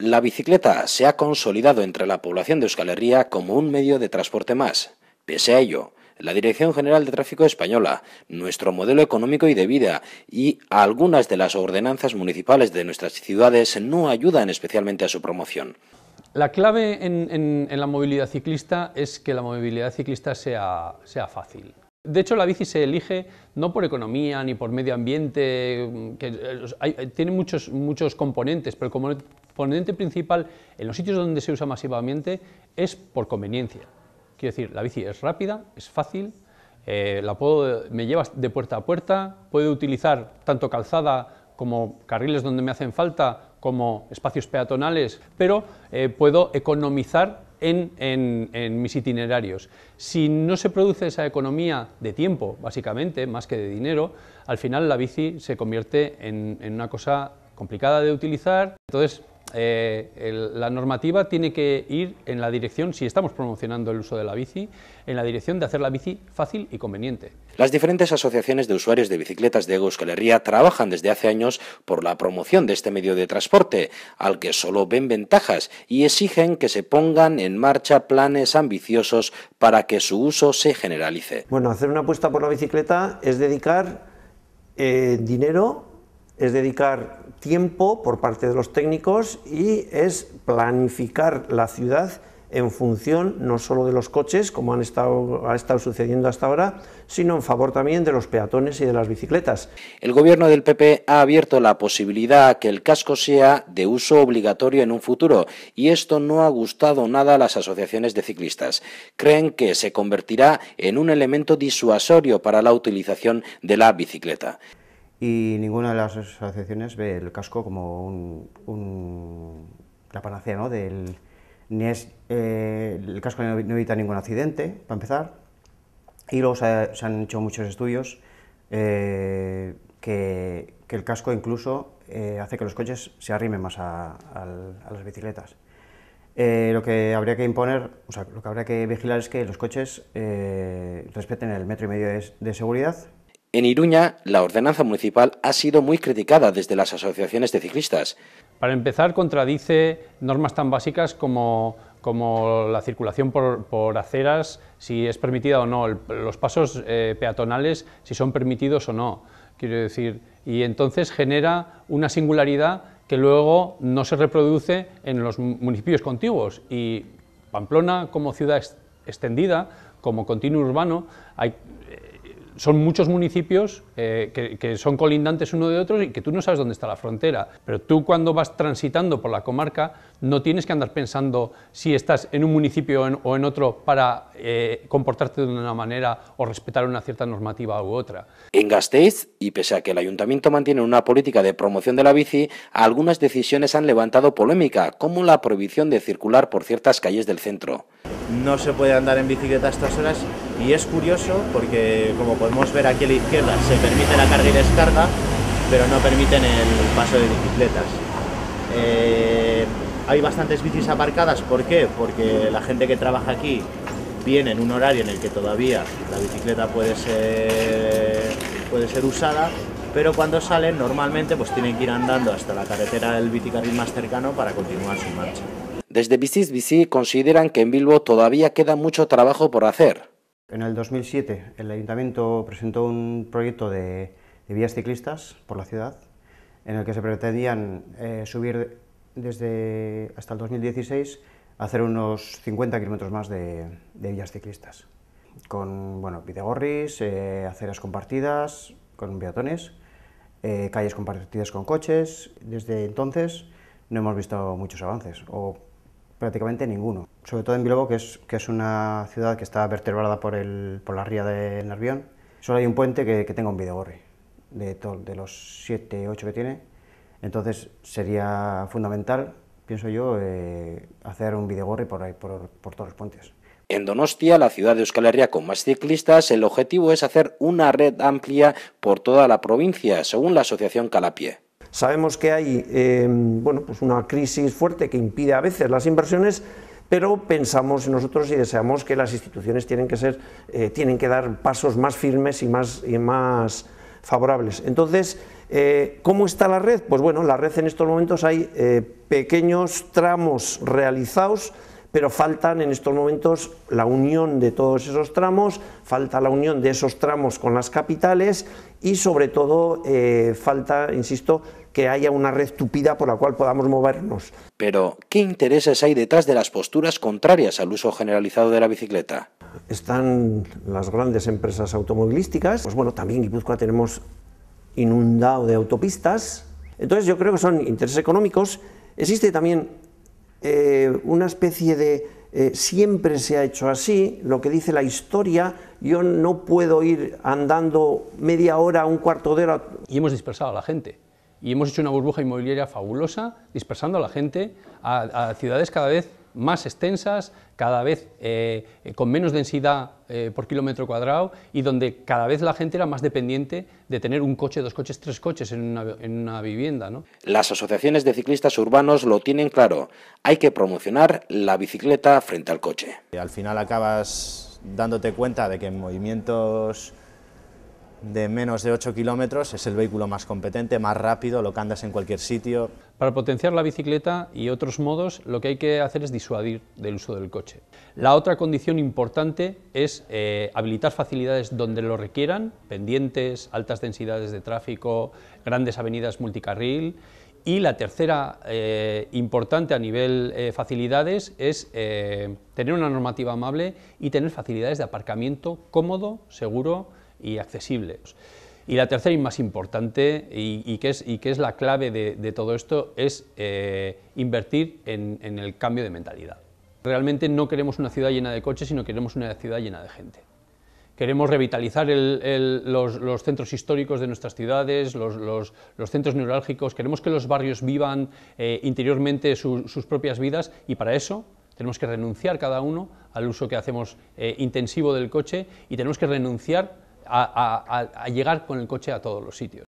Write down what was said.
La bicicleta se ha consolidado entre la población de Euskal Herria como un medio de transporte más. Pese a ello, la Dirección General de Tráfico Española, nuestro modelo económico y de vida y algunas de las ordenanzas municipales de nuestras ciudades no ayudan especialmente a su promoción. La clave en, la movilidad ciclista es que la movilidad ciclista sea fácil, de hecho, la bici se elige no por economía ni por medio ambiente, que eh, tiene muchos, muchos componentes, pero el componente principal en los sitios donde se usa masivamente es por conveniencia. Quiero decir, la bici es rápida, es fácil, eh, la puedo, me lleva de puerta a puerta, puedo utilizar tanto calzada como carriles donde me hacen falta como espacios peatonales, pero eh, puedo economizar en, mis itinerarios. Si no se produce esa economía de tiempo, básicamente, más que de dinero, al final la bici se convierte en, una cosa complicada de utilizar, entonces eh, la normativa tiene que ir en la dirección, si estamos promocionando el uso de la bici, en la dirección de hacer la bici fácil y conveniente. Las diferentes asociaciones de usuarios de bicicletas de Euskal Herria trabajan desde hace años por la promoción de este medio de transporte, al que solo ven ventajas y exigen que se pongan en marcha planes ambiciosos para que su uso se generalice. Bueno, hacer una apuesta por la bicicleta es dedicar eh, dinero es dedicar tiempo por parte de los técnicos y es planificar la ciudad en función no solo de los coches, como han estado, ha estado sucediendo hasta ahora, sino en favor también de los peatones y de las bicicletas. El gobierno del PP ha abierto la posibilidad que el casco sea de uso obligatorio en un futuro y esto no ha gustado nada a las asociaciones de ciclistas. Creen que se convertirá en un elemento disuasorio para la utilización de la bicicleta y ninguna de las asociaciones ve el casco como la panacea, ¿no? Eh, el casco no, evita ningún accidente, para empezar, y luego se, han hecho muchos estudios eh, que, el casco incluso eh, hace que los coches se arrimen más a, las bicicletas. lo que habría que imponer, o sea, lo que habría que vigilar es que los coches respeten el metro y medio de seguridad en Iruña, la ordenanza municipal ha sido muy criticada desde las asociaciones de ciclistas. Para empezar, contradice normas tan básicas como, como la circulación por, aceras, si es permitida o no, los pasos eh, peatonales, si son permitidos o no, quiero decir, y entonces genera una singularidad que luego no se reproduce en los municipios contiguos. Y Pamplona, como ciudad extendida, como continuo urbano, hay son muchos municipios eh, que, son colindantes uno de otro y que tú no sabes dónde está la frontera. Pero tú cuando vas transitando por la comarca no tienes que andar pensando si estás en un municipio o en, otro para eh, comportarte de una manera o respetar una cierta normativa u otra. En Gasteiz, y pese a que el ayuntamiento mantiene una política de promoción de la bici, algunas decisiones han levantado polémica, como la prohibición de circular por ciertas calles del centro no se puede andar en bicicleta a estas horas y es curioso porque como podemos ver aquí a la izquierda se permite la carga y descarga pero no permiten el paso de bicicletas. Eh, hay bastantes bicis aparcadas, ¿por qué? Porque la gente que trabaja aquí viene en un horario en el que todavía la bicicleta puede ser, puede ser usada, pero cuando salen normalmente pues tienen que ir andando hasta la carretera del bicicarril más cercano para continuar su marcha. Desde Bicis Bici consideran que en Bilbo todavía queda mucho trabajo por hacer. En el 2007 el ayuntamiento presentó un proyecto de, vías ciclistas por la ciudad en el que se pretendían eh, subir desde hasta el 2016 hacer unos 50 kilómetros más de, vías ciclistas con bueno, eh, aceras compartidas, con peatones, eh, calles compartidas con coches. Desde entonces no hemos visto muchos avances o prácticamente ninguno. Sobre todo en Bilbao, que es, que es una ciudad que está vertebrada por, el, la ría del Nervión, solo hay un puente que, tenga un videogorre, de, los 7, 8 que tiene. Entonces sería fundamental, pienso yo, eh, hacer un videogorre por, por, por todos los puentes. En Donostia, la ciudad de Euskal Herria con más ciclistas, el objetivo es hacer una red amplia por toda la provincia, según la Asociación Calapié. Sabemos que hay em, bueno, pues una crisis fuerte que impide a veces las inversiones, pero pensamos nosotros y deseamos que las instituciones tienen que, ser, eh, tienen que dar pasos más firmes y más, y más favorables. Entonces, eh, ¿cómo está la red? Pues bueno, la red en estos momentos hay eh, pequeños tramos realizados pero faltan en estos momentos la unión de todos esos tramos, falta la unión de esos tramos con las capitales y sobre todo falta, insisto, que haya una red tupida por la cual podamos movernos. Pero, ¿qué intereses hay detrás de las posturas contrarias al uso generalizado de la bicicleta? Están las grandes empresas automovilísticas, pues bueno, también en Guipúzcoa tenemos inundado de autopistas, entonces yo creo que son intereses económicos. Existe también eh, una especie de eh, siempre se ha hecho así, lo que dice la historia, yo no puedo ir andando media hora, un cuarto de hora. Y hemos dispersado a la gente y hemos hecho una burbuja inmobiliaria fabulosa, dispersando a la gente a, ciudades cada vez más extensas, cada vez eh, eh, con menos densidad eh, por kilómetro cuadrado y donde cada vez la gente era más dependiente de tener un coche, dos coches, tres coches en una, vivienda. Las asociaciones de ciclistas urbanos lo tienen claro, hay que promocionar la bicicleta frente al coche. al final acabas dándote cuenta de que en movimientos de menos de 8 kilómetros es el vehículo más competente, más rápido, lo que andas en cualquier sitio. Para potenciar la bicicleta y otros modos, lo que hay que hacer es disuadir del uso del coche. La otra condición importante es eh, habilitar facilidades donde lo requieran, pendientes, altas densidades de tráfico, grandes avenidas multicarril y la tercera eh, importante a nivel eh, facilidades es tener una normativa amable y tener facilidades de aparcamiento cómodo, seguro, y accesibles Y la tercera y más importante, y, que, es, y que, es, la clave de, todo esto, es eh, invertir en, el cambio de mentalidad. Realmente no queremos una ciudad llena de coches, sino queremos una ciudad llena de gente queremos revitalizar los, centros históricos de nuestras ciudades, los, los, centros neurálgicos, queremos que los barrios vivan eh, interiormente sus propias vidas y para eso tenemos que renunciar cada uno al uso que hacemos eh, intensivo del coche y tenemos que renunciar a, llegar con el coche a todos los sitios.